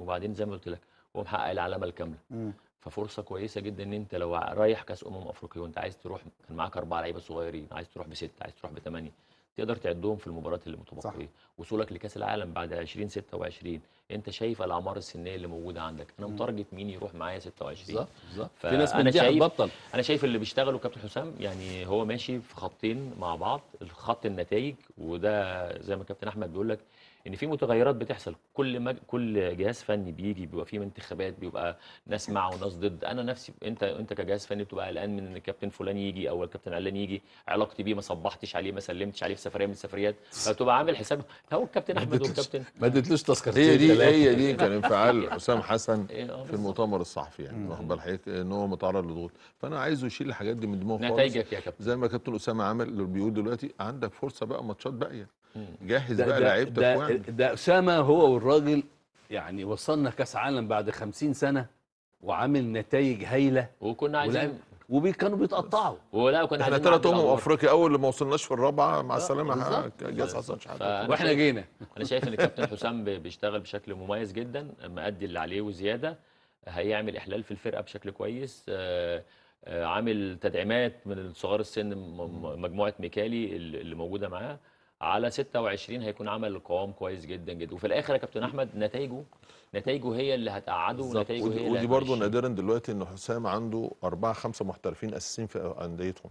وبعدين زي ما قلت لك هو محقق العلامه الكامله ففرصه كويسه جدا ان انت لو رايح كاس امم افريقيا وانت عايز تروح كان معاك اربع لعيبه صغيرين عايز تروح بسته عايز تروح بثمانيه تقدر تعدهم في المباريات اللي متبقيه وصولك لكاس العالم بعد 2026 انت شايف الاعمار السنيه اللي موجوده عندك انا متارجت مين يروح معايا 26 بالظبط بالظبط في ناس من شايف بطل انا شايف اللي بيشتغلوا كابتن حسام يعني هو ماشي في خطين مع بعض الخط النتائج وده زي ما كابتن احمد بيقول لك ان في متغيرات بتحصل كل مج... كل جهاز فني بيجي بيبقى فيه انتخابات بيبقى ناس مع وناس ضد انا نفسي انت انت كجهاز فني بتبقى قلقان من ان الكابتن فلان يجي او الكابتن علان يجي علاقتي بيه ما صبحتش عليه ما سلمتش عليه في سفريه من السفريات فبتبقى عامل حساب هو الكابتن احمد والكابتن ما اديتلوش تذكرتين هي دي هي دي كان انفعال حسام حسن إيه، آه، في المؤتمر الصحفي يعني واخد بال حضرتك ان هو متعرض لضغوط فانا عايزه يشيل الحاجات دي من دماغه نتائجك يا كابتن زي ما كابتن اسامه عمل بيقول دلوقتي عندك فرصه بقى ماتشات باقيه جهز بقى لعيبتك ده, ده, اسامه هو والراجل يعني وصلنا كاس عالم بعد 50 سنه وعامل نتائج هايله وكنا عايزين وكانوا بيتقطعوا ولا كنا احنا ثلاث امم افريقيا اول ما وصلناش في الرابعه مع آه، السلامه جاز مش عارف واحنا جينا انا شايف ان الكابتن حسام بيشتغل بشكل مميز جدا مأدي اللي عليه وزياده هيعمل احلال في الفرقه بشكل كويس آه، آه، عامل تدعيمات من صغار السن مجموعه ميكالي اللي موجوده معاه على 26 هيكون عمل قوام كويس جدا جدا وفي الاخر يا كابتن احمد نتائجه نتائجه هي اللي هتقعده ونتائجه هي ودي برضه نادرا دلوقتي ان حسام عنده اربعه خمسه محترفين اساسيين في انديتهم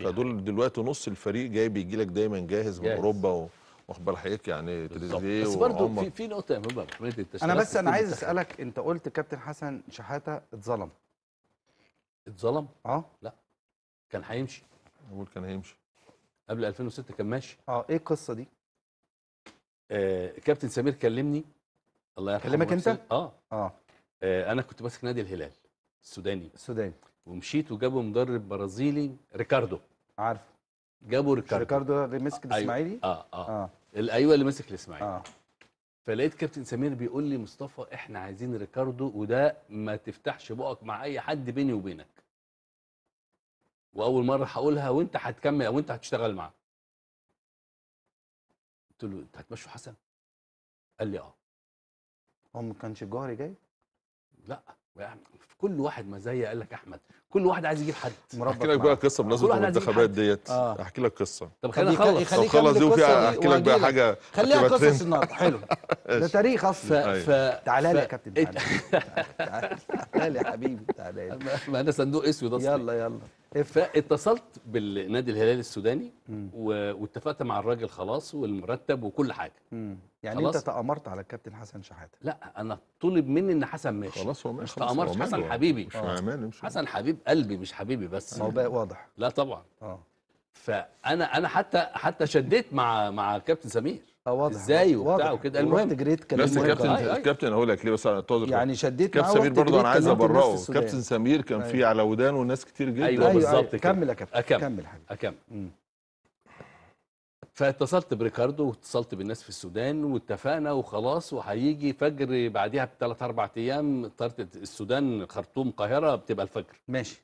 فدول دلوقتي نص الفريق جاي بيجي لك دايما جاهز من اوروبا واخبار حقيقة يعني تريزيه بس برضه في في نقطه يا مبارك انا بس انا عايز اسالك انت قلت كابتن حسن شحاته اتظلم اتظلم؟ اه لا كان هيمشي اقول كان هيمشي قبل 2006 كان ماشي اه ايه القصه دي؟ آه كابتن سمير كلمني الله يرحمه كلمك انت؟ آه. اه اه انا كنت ماسك نادي الهلال السوداني السوداني ومشيت وجابوا مدرب برازيلي ريكاردو عارف جابوا ريكاردو ريكاردو اللي مسك أيوة. الاسماعيلي؟ آه. اه اه, آه. ايوه اللي مسك الاسماعيلي آه. فلقيت كابتن سمير بيقول لي مصطفى احنا عايزين ريكاردو وده ما تفتحش بقك مع اي حد بيني وبينك واول مره هقولها وانت هتكمل وانت هتشتغل معاه قلت له انت هتمشوا حسن قال لي اه هو ما كانش الجوهري جاي لا كل واحد مزايا قال لك احمد كل واحد عايز يجيب حد احكي لك بقى قصه بمناسبه المنتخبات ديت آه. احكي لك قصه طب خلينا خلص طب خلص دي وفيها احكي لك بقى حاجه خليها قصص النهارده حلو ده تاريخ اصلا ف... أيوه. ف... تعالى لي يا كابتن تعالى تعالى يا حبيبي تعالى لي ما انا صندوق اسود اصلا يلا يلا فاتصلت بالنادي الهلال السوداني و... واتفقت مع الراجل خلاص والمرتب وكل حاجه مم. يعني خلاص. انت تامرت على الكابتن حسن شحاته لا انا طلب مني ان حسن ماشي خلاص هو ماشي تامرت حسن حبيبي مش آه. حسن حبيب قلبي مش حبيبي بس هو بقى واضح لا طبعا اه فانا انا حتى حتى شديت مع مع كابتن سمير آه، واضح ازاي وبتاع وكده المهم جريت كلام بس الكابتن الكابتن أيوة، أيوة. اقول لك ليه بس انا انتظر يعني شديت كابتن سمير برضه انا عايز ابرره كابتن سمير كان أيوة. في على ودانه ناس كتير جدا ايوه, أيوة بالظبط أيوة. كمل يا كابتن كمل كمل اكمل فاتصلت بريكاردو واتصلت بالناس في السودان واتفقنا وخلاص وهيجي فجر بعديها بثلاث اربع ايام طارت السودان خرطوم القاهره بتبقى الفجر ماشي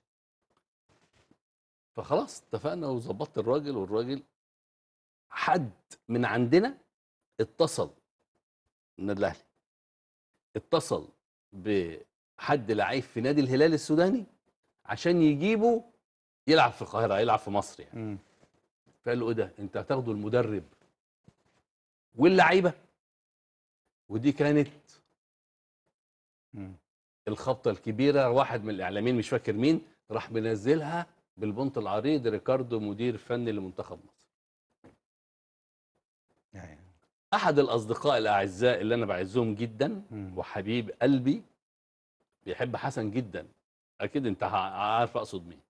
فخلاص اتفقنا وظبطت الراجل والراجل حد من عندنا اتصل من الاهلي اتصل بحد لعيب في نادي الهلال السوداني عشان يجيبه يلعب في القاهره يلعب في مصر يعني م. فقال له ايه ده انت هتاخده المدرب واللعيبه ودي كانت م. الخبطه الكبيره واحد من الاعلاميين مش فاكر مين راح منزلها بالبنط العريض ريكاردو مدير فني لمنتخب مصر يعني أحد الأصدقاء الأعزاء اللي أنا بعزهم جدا وحبيب قلبي بيحب حسن جدا أكيد أنت عارف أقصد مين